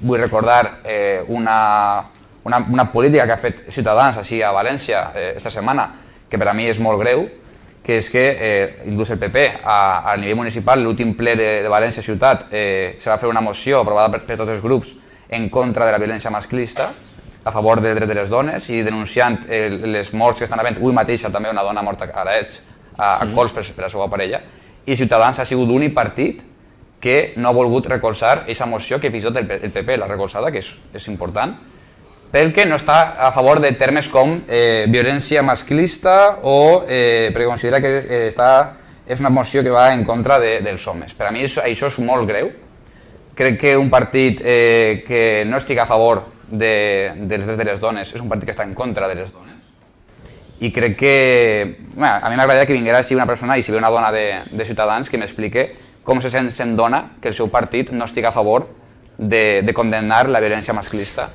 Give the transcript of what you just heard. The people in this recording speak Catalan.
vull recordar eh, una, una, una política que ha fet Ciutadans així a València eh, esta setmana, que per a mi és molt greu, que és que eh, inclús el PP a, a nivell municipal, l'últim ple de, de València Ciutat, eh, se va fer una moció aprovada per, per tots els grups en contra de la violència masclista, a favor de drets de les dones i denunciant eh, les morts que estan havent, avui mateixa també una dona morta a l'Ets, a, a cols per, per la seva parella, i Ciutadans ha sigut l'únic partit que no ha volgut recolzar aquesta moció que fins i tot el PP l'ha recolzada, que és, és important, perquè no està a favor de termes com eh, violència masclista o eh, perquè considera que eh, està, és una moció que va en contra de, dels homes. Per a mi això, això és molt greu. Crec que un partit eh, que no estigui a favor de, dels drets de les dones és un partit que està en contra de les dones. I crec que... Bueno, a mi m'agradaria que vinguera així una persona i si ve una dona de, de Ciutadans que m'expliqui com se sent sent dona que el seu partit no estigui a favor de, de condemnar la violència masclista.